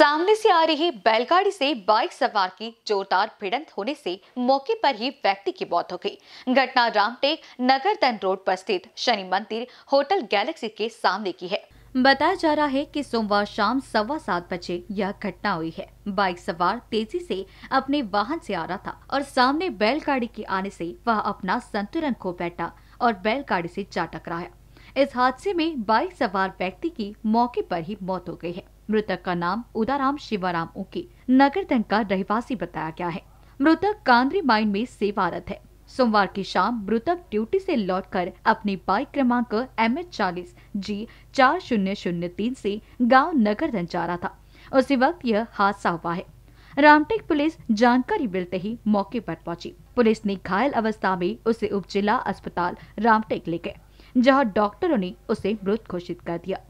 सामने से आ रही बैलगाड़ी से बाइक सवार की जोरदार भिड़ंत होने से मौके पर ही व्यक्ति की मौत हो गई घटना रामटेक नगर दन रोड पर स्थित शनि मंदिर होटल गैलेक्सी के सामने की है बताया जा रहा है कि सोमवार शाम सवा सात बजे यह घटना हुई है बाइक सवार तेजी से अपने वाहन से आ रहा था और सामने बैलगाड़ी के आने से वह अपना संतुलन खो बैठा और बैलगाड़ी से जा टकराया इस हादसे में बाइक सवार व्यक्ति की मौके पर ही मौत हो गई है मृतक का नाम उदाराम शिवाराम उके दंग का रहवासी बताया गया है मृतक कांद्री माइन में सेवारत है सोमवार की शाम मृतक ड्यूटी से लौटकर अपनी बाइक क्रमांक एम एच चालीस जी चार शून्य शून्य तीन से गाँव धन जा रहा था उसी वक्त यह हादसा हुआ है रामटेक पुलिस जानकारी मिलते ही मौके पर पहुंची पुलिस ने घायल अवस्था में उसे उप जिला अस्पताल रामटेक ले गए जहां डॉक्टरों ने उसे मृत घोषित कर दिया